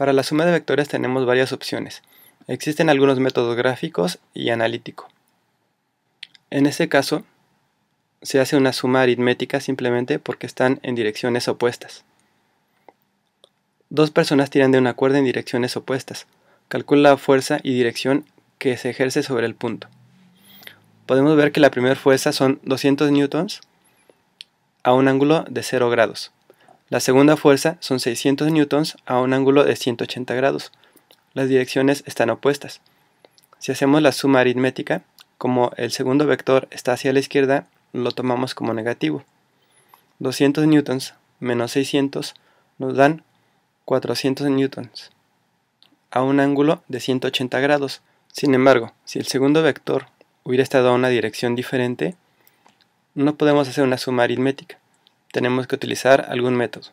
Para la suma de vectores tenemos varias opciones. Existen algunos métodos gráficos y analítico. En este caso, se hace una suma aritmética simplemente porque están en direcciones opuestas. Dos personas tiran de una cuerda en direcciones opuestas. Calcula la fuerza y dirección que se ejerce sobre el punto. Podemos ver que la primera fuerza son 200 newtons a un ángulo de 0 grados. La segunda fuerza son 600 newtons a un ángulo de 180 grados. Las direcciones están opuestas. Si hacemos la suma aritmética, como el segundo vector está hacia la izquierda, lo tomamos como negativo. 200 newtons menos 600 nos dan 400 newtons a un ángulo de 180 grados. Sin embargo, si el segundo vector hubiera estado a una dirección diferente, no podemos hacer una suma aritmética tenemos que utilizar algún método.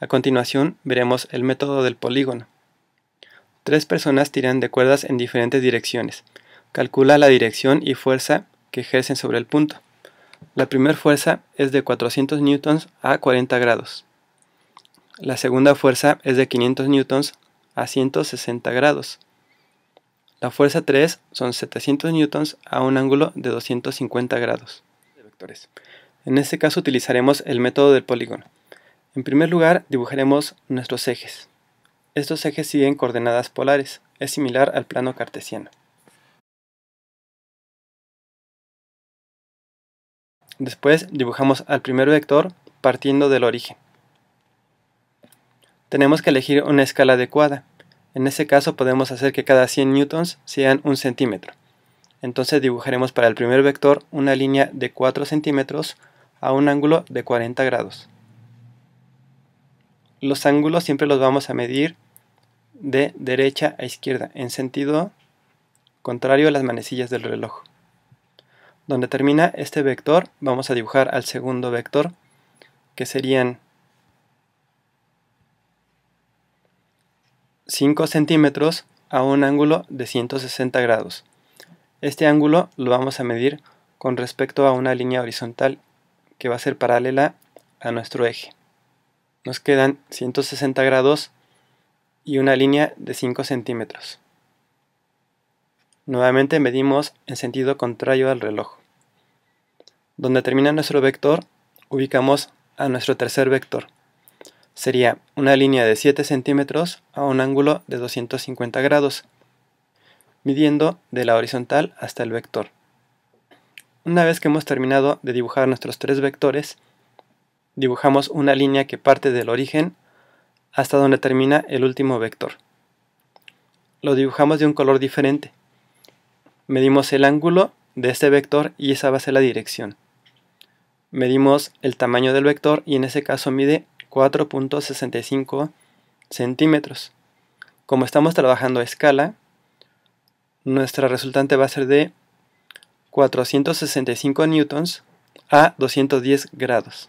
A continuación veremos el método del polígono. Tres personas tiran de cuerdas en diferentes direcciones. Calcula la dirección y fuerza que ejercen sobre el punto. La primera fuerza es de 400 newtons a 40 grados. La segunda fuerza es de 500 newtons a 160 grados. La fuerza 3 son 700 newtons a un ángulo de 250 grados. En este caso utilizaremos el método del polígono. En primer lugar, dibujaremos nuestros ejes. Estos ejes siguen coordenadas polares, es similar al plano cartesiano. Después dibujamos al primer vector partiendo del origen. Tenemos que elegir una escala adecuada. En este caso podemos hacer que cada 100 newtons sean un centímetro. Entonces dibujaremos para el primer vector una línea de 4 centímetros a un ángulo de 40 grados. Los ángulos siempre los vamos a medir de derecha a izquierda, en sentido contrario a las manecillas del reloj. Donde termina este vector, vamos a dibujar al segundo vector, que serían 5 centímetros a un ángulo de 160 grados. Este ángulo lo vamos a medir con respecto a una línea horizontal que va a ser paralela a nuestro eje. Nos quedan 160 grados y una línea de 5 centímetros. Nuevamente medimos en sentido contrario al reloj. Donde termina nuestro vector, ubicamos a nuestro tercer vector. Sería una línea de 7 centímetros a un ángulo de 250 grados midiendo de la horizontal hasta el vector. Una vez que hemos terminado de dibujar nuestros tres vectores, dibujamos una línea que parte del origen hasta donde termina el último vector. Lo dibujamos de un color diferente. Medimos el ángulo de este vector y esa va a ser la dirección. Medimos el tamaño del vector y en ese caso mide 4.65 centímetros. Como estamos trabajando a escala, nuestra resultante va a ser de 465 newtons a 210 grados.